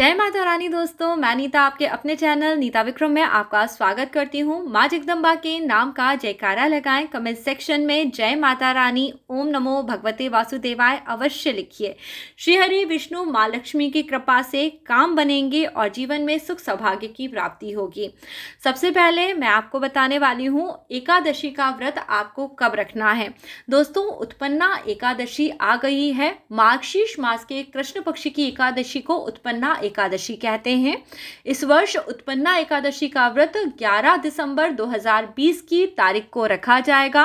जय माता रानी दोस्तों मैं नीता आपके अपने चैनल नीता विक्रम में आपका स्वागत करती हूँ माँ जगदम्बा के नाम का जयकारा लगाएं कमेंट सेक्शन में जय माता रानी ओम नमो भगवते वासुदेवाय अवश्य लिखिए श्रीहरि विष्णु माँ लक्ष्मी की कृपा से काम बनेंगे और जीवन में सुख सौभाग्य की प्राप्ति होगी सबसे पहले मैं आपको बताने वाली हूँ एकादशी का व्रत आपको कब रखना है दोस्तों उत्पन्ना एकादशी आ गई है मार्गशीर्ष मास के कृष्ण पक्ष की एकादशी को उत्पन्ना एकादशी कहते हैं इस वर्ष उत्पन्ना एकादशी का व्रत 11 दिसंबर 2020 की तारीख को रखा जाएगा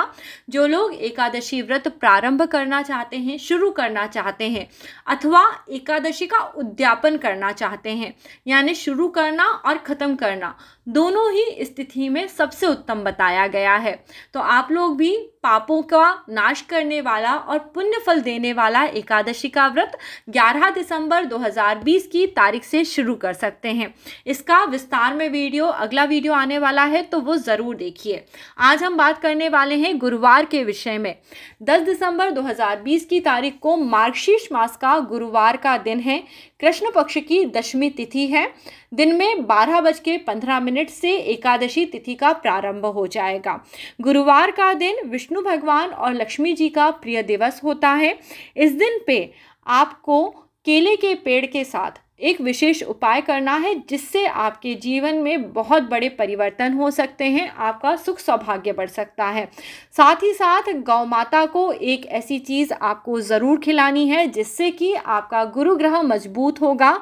जो लोग एकादशी व्रत प्रारंभ करना चाहते हैं शुरू करना चाहते हैं अथवा एकादशी का उद्यापन करना चाहते हैं यानी शुरू करना और ख़त्म करना दोनों ही स्थिति में सबसे उत्तम बताया गया है तो आप लोग भी पापों का नाश करने वाला और पुण्य फल देने वाला एकादशी का व्रत 11 दिसंबर 2020 की तारीख तारीख से शुरू कर सकते हैं इसका विस्तार में वीडियो अगला वीडियो आने वाला है तो वो ज़रूर देखिए आज हम बात करने वाले हैं गुरुवार के विषय में 10 दिसंबर 2020 की तारीख को मार्गशीर्ष मास का गुरुवार का दिन है कृष्ण पक्ष की दशमी तिथि है दिन में बारह बज के पंद्रह मिनट से एकादशी तिथि का प्रारंभ हो जाएगा गुरुवार का दिन विष्णु भगवान और लक्ष्मी जी का प्रिय दिवस होता है इस दिन पे आपको केले के पेड़ के साथ एक विशेष उपाय करना है जिससे आपके जीवन में बहुत बड़े परिवर्तन हो सकते हैं आपका सुख सौभाग्य बढ़ सकता है साथ ही साथ गौ माता को एक ऐसी चीज़ आपको ज़रूर खिलानी है जिससे कि आपका गुरु ग्रह मजबूत होगा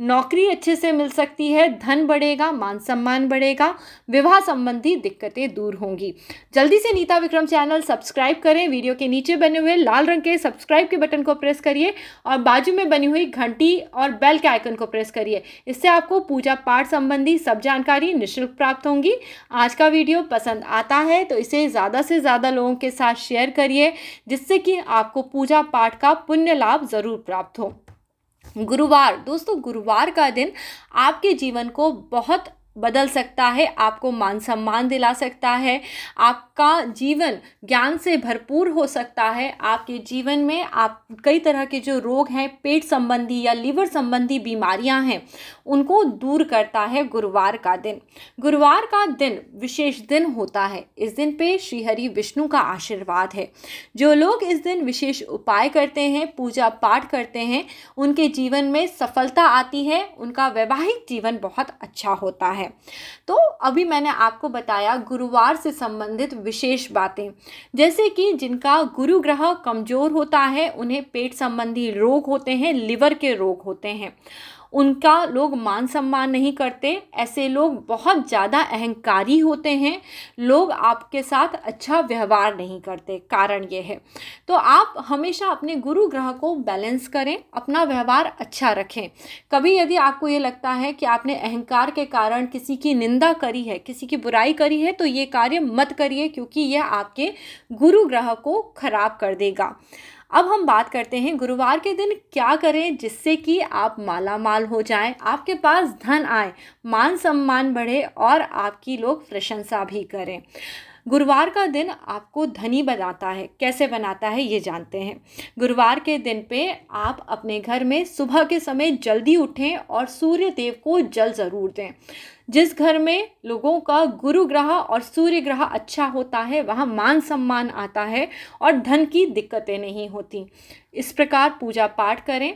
नौकरी अच्छे से मिल सकती है धन बढ़ेगा मान सम्मान बढ़ेगा विवाह संबंधी दिक्कतें दूर होंगी जल्दी से नीता विक्रम चैनल सब्सक्राइब करें वीडियो के नीचे बने हुए लाल रंग के सब्सक्राइब के बटन को प्रेस करिए और बाजू में बनी हुई घंटी और बेल के आइकन को प्रेस करिए इससे आपको पूजा पाठ संबंधी सब जानकारी निःशुल्क प्राप्त होंगी आज का वीडियो पसंद आता है तो इसे ज़्यादा से ज़्यादा लोगों के साथ शेयर करिए जिससे कि आपको पूजा पाठ का पुण्य लाभ ज़रूर प्राप्त हो गुरुवार दोस्तों गुरुवार का दिन आपके जीवन को बहुत बदल सकता है आपको मान सम्मान दिला सकता है आपका जीवन ज्ञान से भरपूर हो सकता है आपके जीवन में आप कई तरह के जो रोग हैं पेट संबंधी या लीवर संबंधी बीमारियां हैं उनको दूर करता है गुरुवार का दिन गुरुवार का दिन विशेष दिन होता है इस दिन पे श्री हरि विष्णु का आशीर्वाद है जो लोग इस दिन विशेष उपाय करते हैं पूजा पाठ करते हैं उनके जीवन में सफलता आती है उनका वैवाहिक जीवन बहुत अच्छा होता है है तो अभी मैंने आपको बताया गुरुवार से संबंधित विशेष बातें जैसे कि जिनका गुरु ग्रह कमज़ोर होता है उन्हें पेट संबंधी रोग होते हैं लिवर के रोग होते हैं उनका लोग मान सम्मान नहीं करते ऐसे लोग बहुत ज़्यादा अहंकारी होते हैं लोग आपके साथ अच्छा व्यवहार नहीं करते कारण ये है तो आप हमेशा अपने गुरु ग्रह को बैलेंस करें अपना व्यवहार अच्छा रखें कभी यदि आपको ये लगता है कि आपने अहंकार के कारण किसी की निंदा करी है किसी की बुराई करी है तो ये कार्य मत करिए क्योंकि यह आपके गुरु ग्रह को खराब कर देगा अब हम बात करते हैं गुरुवार के दिन क्या करें जिससे कि आप माला माल हो जाएं आपके पास धन आए मान सम्मान बढ़े और आपकी लोग प्रशंसा भी करें गुरुवार का दिन आपको धनी बनाता है कैसे बनाता है ये जानते हैं गुरुवार के दिन पे आप अपने घर में सुबह के समय जल्दी उठें और सूर्य देव को जल ज़रूर दें जिस घर में लोगों का गुरु ग्रह और सूर्य ग्रह अच्छा होता है वहाँ मान सम्मान आता है और धन की दिक्कतें नहीं होती इस प्रकार पूजा पाठ करें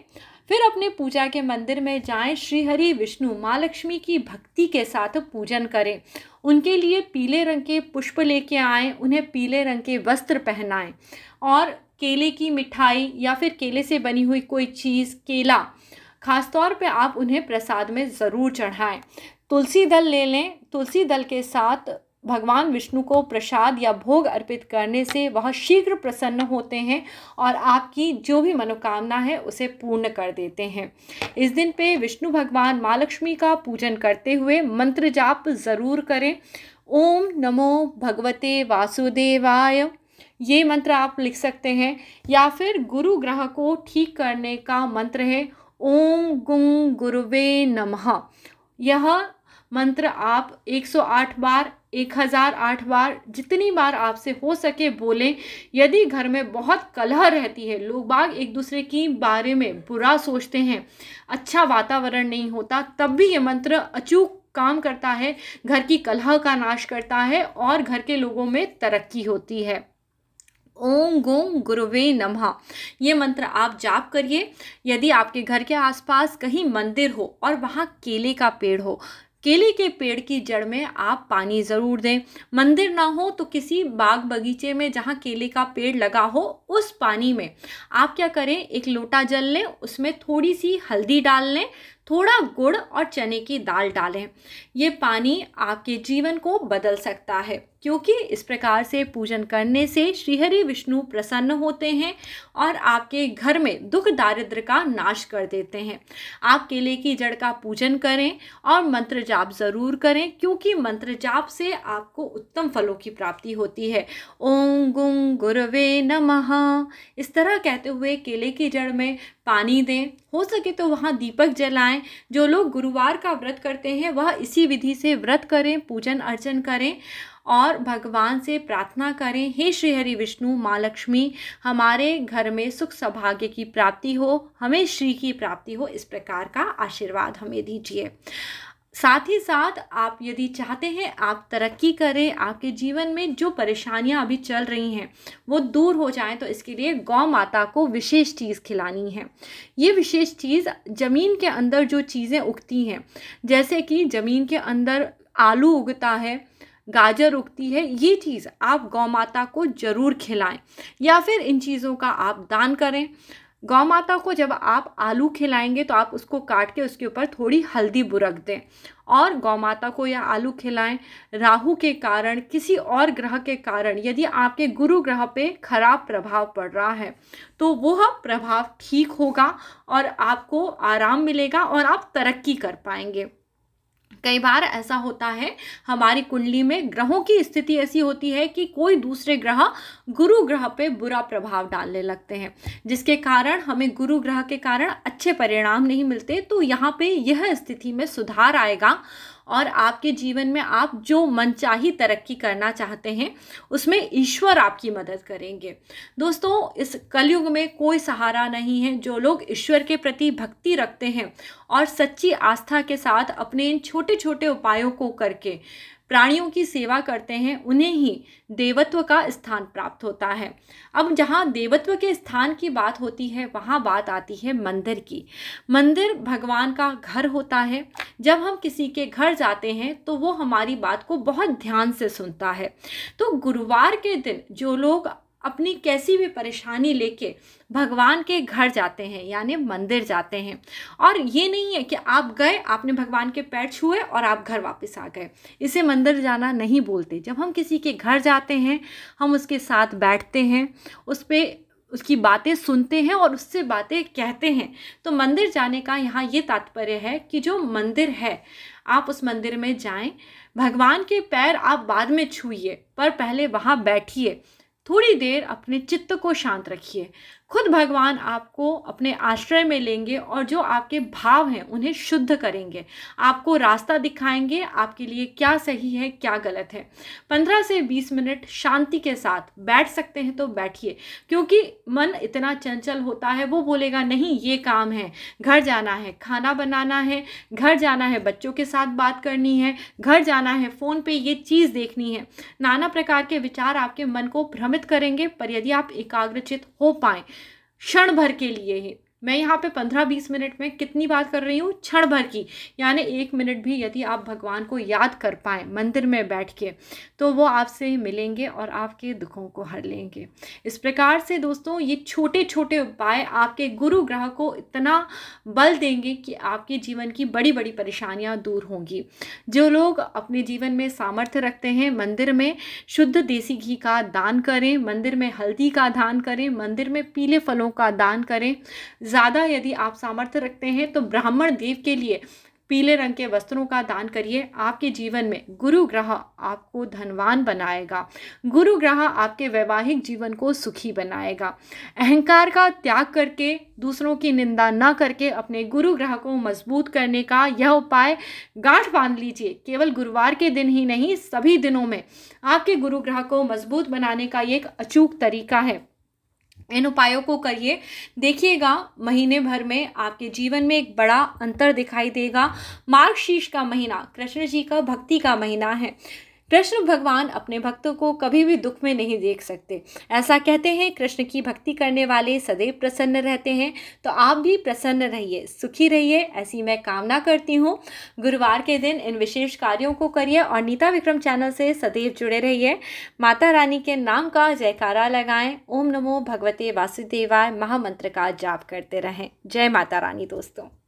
फिर अपने पूजा के मंदिर में जाएं श्रीहरि विष्णु माँ लक्ष्मी की भक्ति के साथ पूजन करें उनके लिए पीले रंग के पुष्प लेके आएं उन्हें पीले रंग के वस्त्र पहनाएं और केले की मिठाई या फिर केले से बनी हुई कोई चीज़ केला ख़ासतौर पे आप उन्हें प्रसाद में ज़रूर चढ़ाएं तुलसी दल ले लें तुलसी दल के साथ भगवान विष्णु को प्रसाद या भोग अर्पित करने से वह शीघ्र प्रसन्न होते हैं और आपकी जो भी मनोकामना है उसे पूर्ण कर देते हैं इस दिन पे विष्णु भगवान माँ लक्ष्मी का पूजन करते हुए मंत्र जाप ज़रूर करें ओम नमो भगवते वासुदेवाय ये मंत्र आप लिख सकते हैं या फिर गुरु ग्रह को ठीक करने का मंत्र है ओम गुम गुरुवे नमः यह मंत्र आप 108 बार 1008 बार जितनी बार आपसे हो सके बोलें यदि घर में बहुत कलह रहती है लोग बाग एक दूसरे की बारे में बुरा सोचते हैं अच्छा वातावरण नहीं होता तब भी यह मंत्र अचूक काम करता है घर की कलह का नाश करता है और घर के लोगों में तरक्की होती है ओम गोम गुरुवे नमः ये मंत्र आप जाप करिए यदि आपके घर के आसपास कहीं मंदिर हो और वहाँ केले का पेड़ हो केले के पेड़ की जड़ में आप पानी ज़रूर दें मंदिर ना हो तो किसी बाग बगीचे में जहाँ केले का पेड़ लगा हो उस पानी में आप क्या करें एक लोटा जल लें उसमें थोड़ी सी हल्दी डाल लें थोड़ा गुड़ और चने की दाल डालें ये पानी आपके जीवन को बदल सकता है क्योंकि इस प्रकार से पूजन करने से श्रीहरि विष्णु प्रसन्न होते हैं और आपके घर में दुख दारिद्र का नाश कर देते हैं आप केले की जड़ का पूजन करें और मंत्र जाप ज़रूर करें क्योंकि मंत्र जाप से आपको उत्तम फलों की प्राप्ति होती है ओम गुंग गुरवे नमः इस तरह कहते हुए केले की जड़ में पानी दें हो सके तो वहाँ दीपक जलाएं जो लोग गुरुवार का व्रत करते हैं वह इसी विधि से व्रत करें पूजन अर्चन करें और भगवान से प्रार्थना करें हे श्री हरि विष्णु माँ लक्ष्मी हमारे घर में सुख सौभाग्य की प्राप्ति हो हमें श्री की प्राप्ति हो इस प्रकार का आशीर्वाद हमें दीजिए साथ ही साथ आप यदि चाहते हैं आप तरक्की करें आपके जीवन में जो परेशानियां अभी चल रही हैं वो दूर हो जाएं तो इसके लिए गौ माता को विशेष चीज़ खिलानी है ये विशेष चीज़ ज़मीन के अंदर जो चीज़ें उगती हैं जैसे कि ज़मीन के अंदर आलू उगता है गाजर उगती है ये चीज़ आप गौ माता को ज़रूर खिलाएं या फिर इन चीज़ों का आप दान करें गौ माता को जब आप आलू खिलाएंगे तो आप उसको काट के उसके ऊपर थोड़ी हल्दी बुरक दें और गौ माता को यह आलू खिलाएं राहु के कारण किसी और ग्रह के कारण यदि आपके गुरु ग्रह पे खराब प्रभाव पड़ रहा है तो वह प्रभाव ठीक होगा और आपको आराम मिलेगा और आप तरक्की कर पाएंगे कई बार ऐसा होता है हमारी कुंडली में ग्रहों की स्थिति ऐसी होती है कि कोई दूसरे ग्रह गुरु ग्रह पे बुरा प्रभाव डालने लगते हैं जिसके कारण हमें गुरु ग्रह के कारण अच्छे परिणाम नहीं मिलते तो यहाँ पे यह स्थिति में सुधार आएगा और आपके जीवन में आप जो मनचाही तरक्की करना चाहते हैं उसमें ईश्वर आपकी मदद करेंगे दोस्तों इस कलयुग में कोई सहारा नहीं है जो लोग ईश्वर के प्रति भक्ति रखते हैं और सच्ची आस्था के साथ अपने इन छोटे छोटे उपायों को करके प्राणियों की सेवा करते हैं उन्हें ही देवत्व का स्थान प्राप्त होता है अब जहाँ देवत्व के स्थान की बात होती है वहाँ बात आती है मंदिर की मंदिर भगवान का घर होता है जब हम किसी के घर जाते हैं तो वो हमारी बात को बहुत ध्यान से सुनता है तो गुरुवार के दिन जो लोग अपनी कैसी भी परेशानी लेके भगवान के घर जाते हैं यानी मंदिर जाते हैं और ये नहीं है कि आप गए आपने भगवान के पैर छुए और आप घर वापस आ गए इसे मंदिर जाना नहीं बोलते जब हम किसी के घर जाते हैं हम उसके साथ बैठते हैं उस पर उसकी बातें सुनते हैं और उससे बातें कहते हैं तो मंदिर जाने का यहाँ ये तात्पर्य है कि जो मंदिर है आप उस मंदिर में जाएं भगवान के पैर आप बाद में छूइए पर पहले वहाँ बैठिए थोड़ी देर अपने चित्त को शांत रखिए खुद भगवान आपको अपने आश्रय में लेंगे और जो आपके भाव हैं उन्हें शुद्ध करेंगे आपको रास्ता दिखाएंगे आपके लिए क्या सही है क्या गलत है पंद्रह से बीस मिनट शांति के साथ बैठ सकते हैं तो बैठिए क्योंकि मन इतना चंचल होता है वो बोलेगा नहीं ये काम है घर जाना है खाना बनाना है घर जाना है बच्चों के साथ बात करनी है घर जाना है फ़ोन पर ये चीज़ देखनी है नाना प्रकार के विचार आपके मन को भ्रमित करेंगे पर यदि आप एकाग्रचित हो पाएँ क्षण भर के लिए ही मैं यहाँ पे पंद्रह बीस मिनट में कितनी बात कर रही हूँ क्षण भर की यानी एक मिनट भी यदि आप भगवान को याद कर पाएँ मंदिर में बैठ के तो वो आपसे मिलेंगे और आपके दुखों को हर लेंगे इस प्रकार से दोस्तों ये छोटे छोटे उपाय आपके गुरु ग्रह को इतना बल देंगे कि आपके जीवन की बड़ी बड़ी परेशानियाँ दूर होंगी जो लोग अपने जीवन में सामर्थ्य रखते हैं मंदिर में शुद्ध देसी घी का दान करें मंदिर में हल्दी का दान करें मंदिर में पीले फलों का दान करें ज़्यादा यदि आप सामर्थ्य रखते हैं तो ब्राह्मण देव के लिए पीले रंग के वस्त्रों का दान करिए आपके जीवन में गुरु ग्रह आपको धनवान बनाएगा गुरु ग्रह आपके वैवाहिक जीवन को सुखी बनाएगा अहंकार का त्याग करके दूसरों की निंदा ना करके अपने गुरु ग्रह को मजबूत करने का यह उपाय गांठ बांध लीजिए केवल गुरुवार के दिन ही नहीं सभी दिनों में आपके गुरु ग्रह को मजबूत बनाने का एक अचूक तरीका है इन उपायों को करिए देखिएगा महीने भर में आपके जीवन में एक बड़ा अंतर दिखाई देगा मार्गशीर्ष का महीना कृष्ण जी का भक्ति का महीना है कृष्ण भगवान अपने भक्तों को कभी भी दुख में नहीं देख सकते ऐसा कहते हैं कृष्ण की भक्ति करने वाले सदैव प्रसन्न रहते हैं तो आप भी प्रसन्न रहिए सुखी रहिए ऐसी मैं कामना करती हूँ गुरुवार के दिन इन विशेष कार्यों को करिए और नीता विक्रम चैनल से सदैव जुड़े रहिए माता रानी के नाम का जयकारा लगाएं ओम नमो भगवते वासुदेवाय महामंत्र का जाप करते रहें जय माता रानी दोस्तों